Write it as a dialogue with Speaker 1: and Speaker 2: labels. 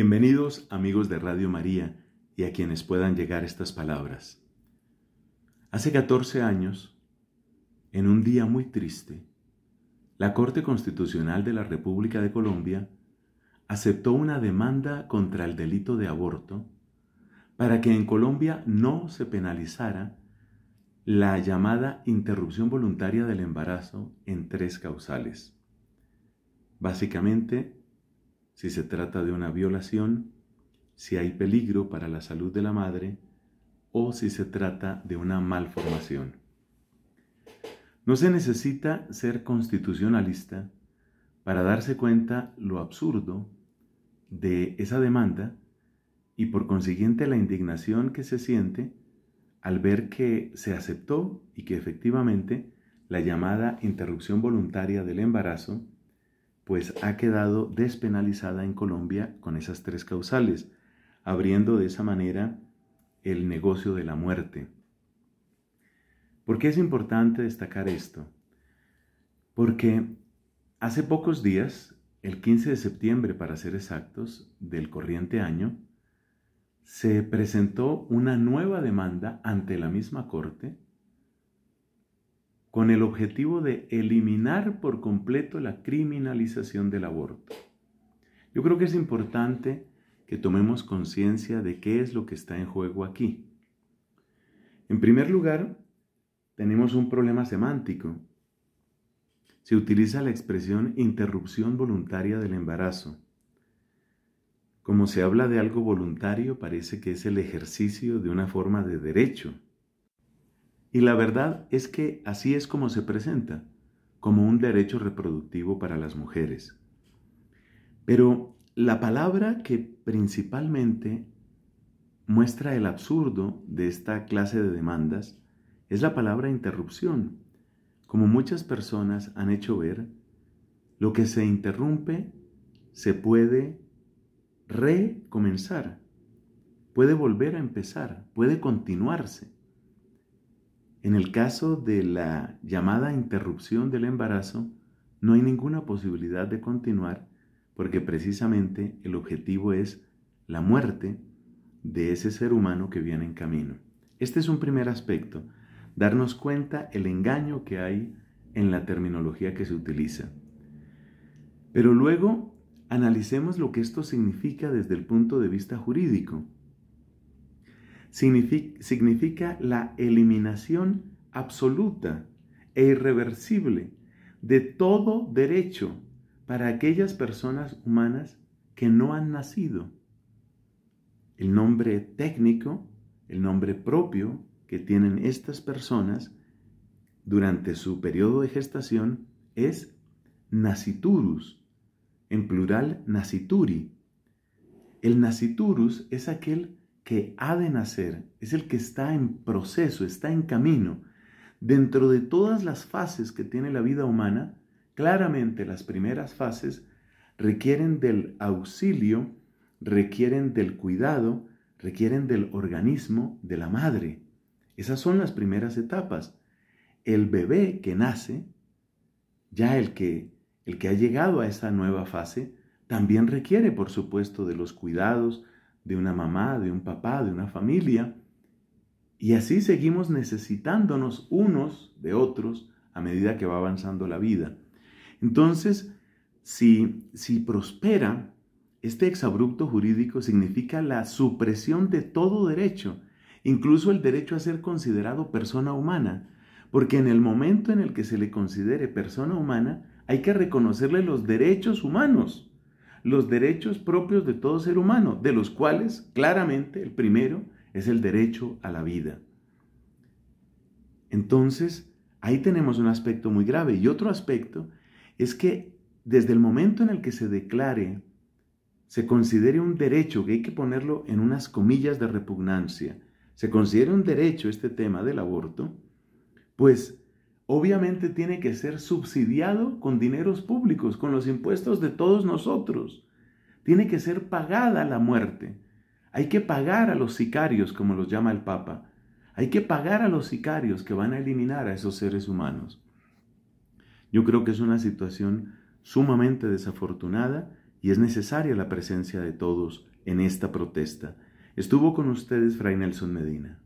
Speaker 1: Bienvenidos amigos de Radio María y a quienes puedan llegar estas palabras. Hace 14 años, en un día muy triste, la Corte Constitucional de la República de Colombia aceptó una demanda contra el delito de aborto para que en Colombia no se penalizara la llamada interrupción voluntaria del embarazo en tres causales. Básicamente, si se trata de una violación, si hay peligro para la salud de la madre o si se trata de una malformación. No se necesita ser constitucionalista para darse cuenta lo absurdo de esa demanda y por consiguiente la indignación que se siente al ver que se aceptó y que efectivamente la llamada interrupción voluntaria del embarazo pues ha quedado despenalizada en Colombia con esas tres causales, abriendo de esa manera el negocio de la muerte. ¿Por qué es importante destacar esto? Porque hace pocos días, el 15 de septiembre para ser exactos, del corriente año, se presentó una nueva demanda ante la misma Corte con el objetivo de eliminar por completo la criminalización del aborto. Yo creo que es importante que tomemos conciencia de qué es lo que está en juego aquí. En primer lugar, tenemos un problema semántico. Se utiliza la expresión interrupción voluntaria del embarazo. Como se habla de algo voluntario, parece que es el ejercicio de una forma de derecho y la verdad es que así es como se presenta, como un derecho reproductivo para las mujeres. Pero la palabra que principalmente muestra el absurdo de esta clase de demandas es la palabra interrupción. Como muchas personas han hecho ver, lo que se interrumpe se puede recomenzar, puede volver a empezar, puede continuarse. En el caso de la llamada interrupción del embarazo, no hay ninguna posibilidad de continuar porque precisamente el objetivo es la muerte de ese ser humano que viene en camino. Este es un primer aspecto, darnos cuenta el engaño que hay en la terminología que se utiliza. Pero luego analicemos lo que esto significa desde el punto de vista jurídico significa, la eliminación absoluta e irreversible de todo derecho para aquellas personas humanas que no han nacido. El nombre técnico, el nombre propio que tienen estas personas durante su periodo de gestación es Nasiturus, en plural nasituri. El nasiturus es aquel que ha de nacer, es el que está en proceso, está en camino. Dentro de todas las fases que tiene la vida humana, claramente las primeras fases requieren del auxilio, requieren del cuidado, requieren del organismo de la madre. Esas son las primeras etapas. El bebé que nace, ya el que el que ha llegado a esa nueva fase, también requiere, por supuesto, de los cuidados, de una mamá, de un papá, de una familia. Y así seguimos necesitándonos unos de otros a medida que va avanzando la vida. Entonces, si, si prospera, este exabrupto jurídico significa la supresión de todo derecho, incluso el derecho a ser considerado persona humana, porque en el momento en el que se le considere persona humana, hay que reconocerle los derechos humanos los derechos propios de todo ser humano, de los cuales claramente el primero es el derecho a la vida. Entonces, ahí tenemos un aspecto muy grave. Y otro aspecto es que desde el momento en el que se declare, se considere un derecho, que hay que ponerlo en unas comillas de repugnancia, se considere un derecho este tema del aborto, pues obviamente tiene que ser subsidiado con dineros públicos, con los impuestos de todos nosotros. Tiene que ser pagada la muerte. Hay que pagar a los sicarios, como los llama el Papa. Hay que pagar a los sicarios que van a eliminar a esos seres humanos. Yo creo que es una situación sumamente desafortunada y es necesaria la presencia de todos en esta protesta. Estuvo con ustedes Fray Nelson Medina.